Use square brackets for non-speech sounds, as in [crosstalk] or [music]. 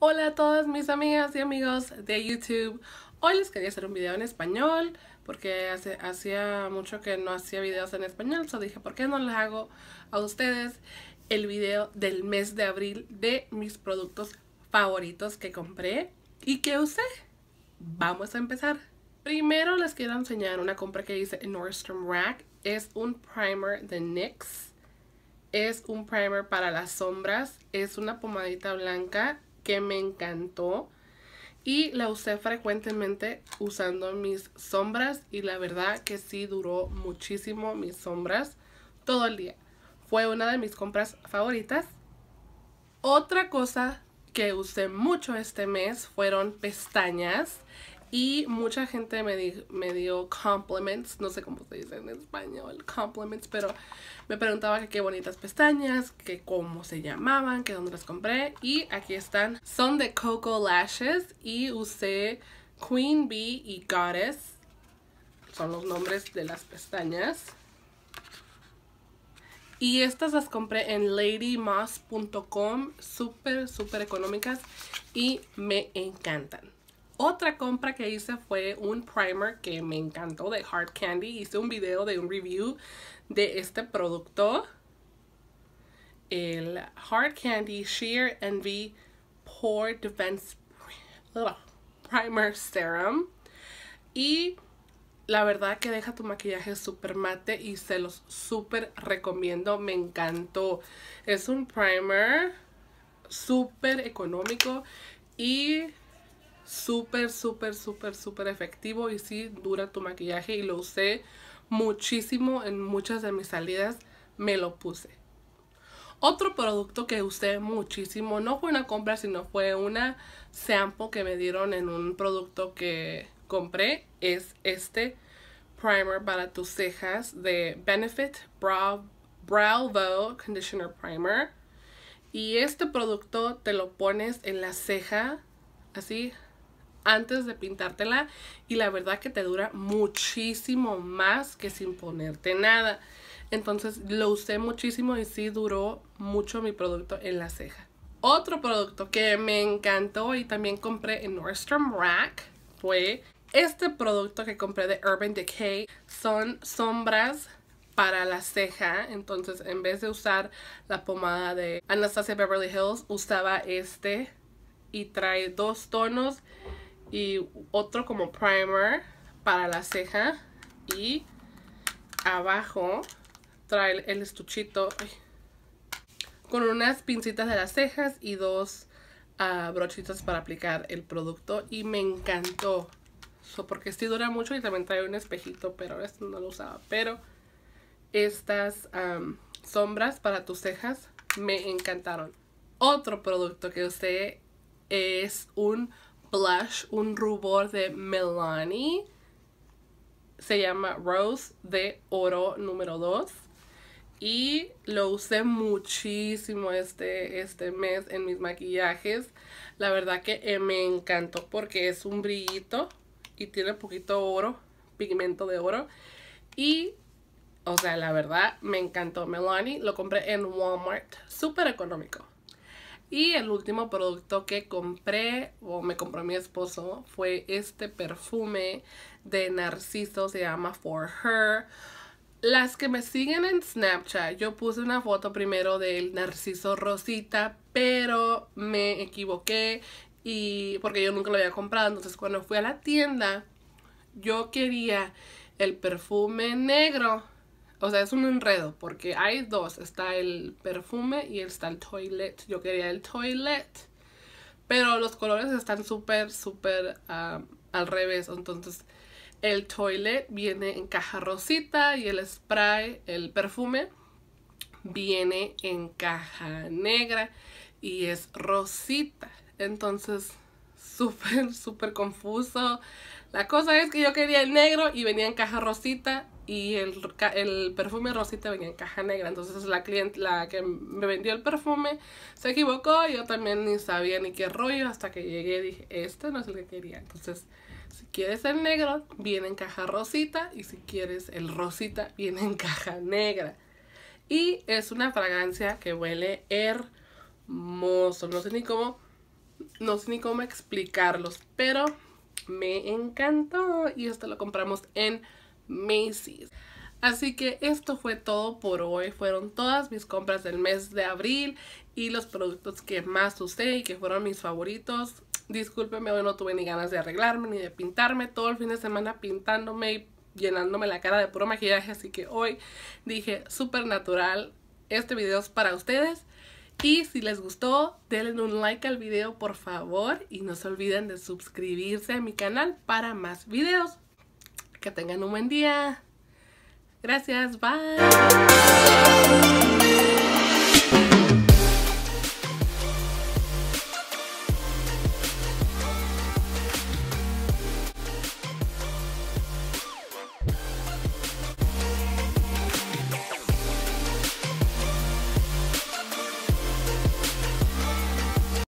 Hola a todas mis amigas y amigos de YouTube. Hoy les quería hacer un video en español porque hace, hacía mucho que no hacía videos en español. So dije, ¿por qué no les hago a ustedes el video del mes de abril de mis productos favoritos que compré y que usé? Vamos a empezar. Primero les quiero enseñar una compra que hice en Nordstrom Rack. Es un primer de NYX. Es un primer para las sombras. Es una pomadita blanca que me encantó y la usé frecuentemente usando mis sombras y la verdad que sí duró muchísimo mis sombras todo el día. Fue una de mis compras favoritas. Otra cosa que usé mucho este mes fueron pestañas y mucha gente me, me dio compliments, no sé cómo se dice en español, compliments, pero me preguntaba que qué bonitas pestañas, que cómo se llamaban, que dónde las compré. Y aquí están, son de Coco Lashes y usé Queen Bee y Goddess. Son los nombres de las pestañas. Y estas las compré en ladymoss.com, súper, súper económicas y me encantan. Otra compra que hice fue un primer que me encantó de Hard Candy. Hice un video de un review de este producto. El Hard Candy Sheer Envy Pore Defense Primer Serum. Y la verdad que deja tu maquillaje súper mate y se los súper recomiendo. Me encantó. Es un primer súper económico y súper, súper, súper, súper efectivo y sí dura tu maquillaje y lo usé muchísimo en muchas de mis salidas, me lo puse. Otro producto que usé muchísimo, no fue una compra, sino fue una sample que me dieron en un producto que compré, es este primer para tus cejas de Benefit Brow, Conditioner Primer. Y este producto te lo pones en la ceja, así antes de pintártela y la verdad que te dura muchísimo más que sin ponerte nada. Entonces lo usé muchísimo y sí duró mucho mi producto en la ceja. Otro producto que me encantó y también compré en Nordstrom Rack fue este producto que compré de Urban Decay. Son sombras para la ceja, entonces en vez de usar la pomada de Anastasia Beverly Hills, usaba este y trae dos tonos y otro como primer para la ceja y abajo trae el estuchito con unas pincitas de las cejas y dos ah, brochitos para aplicar el producto y me encantó porque sí dura mucho y también trae un espejito pero esto no lo usaba pero estas sombras para tus cejas me encantaron otro producto que usé es un blush, un rubor de melanie Se llama Rose de Oro número 2. Y lo usé muchísimo este, este mes en mis maquillajes. La verdad que eh, me encantó porque es un brillito y tiene poquito oro, pigmento de oro. Y, o sea, la verdad me encantó Melanie. Lo compré en Walmart, súper económico. Y el último producto que compré o me compró mi esposo fue este perfume de Narciso, se llama For Her. Las que me siguen en Snapchat, yo puse una foto primero del Narciso Rosita, pero me equivoqué y porque yo nunca lo había comprado. Entonces cuando fui a la tienda, yo quería el perfume negro o sea, es un enredo porque hay dos. Está el perfume y está el toilet. Yo quería el toilet. Pero los colores están súper, súper ah, al revés. Entonces, el toilet viene en caja rosita y el spray, el perfume, viene en caja negra y es rosita. Entonces, [laughs] súper, súper confuso. La cosa es que yo quería el negro y venía en caja rosita y el, perfume rosita venía en caja negra. Entonces la cliente, la que me vendió el perfume, se equivocó. Yo también ni sabía ni qué rollo. Hasta que llegué Y dije, este no es el que quería. Entonces, si quieres el negro, viene en caja rosita. Y si quieres el rosita, viene en caja negra. Y es una fragancia que huele hermoso. No sé ni cómo, no sé ni cómo explicarlos. Pero me encantó. Y esto lo compramos en Macy's. Así que esto fue todo por hoy. Fueron todas mis compras del mes de abril y los productos que más usé y que fueron mis favoritos. disculpenme hoy no tuve ni ganas de arreglarme ni de pintarme. Todo el fin de semana pintándome y llenándome la cara de puro maquillaje. Así que hoy dije súper natural. Este video es para ustedes. Y si les gustó, denle un like al video por favor. Y no se olviden de suscribirse a mi canal para más videos tengan un buen día. Gracias, bye.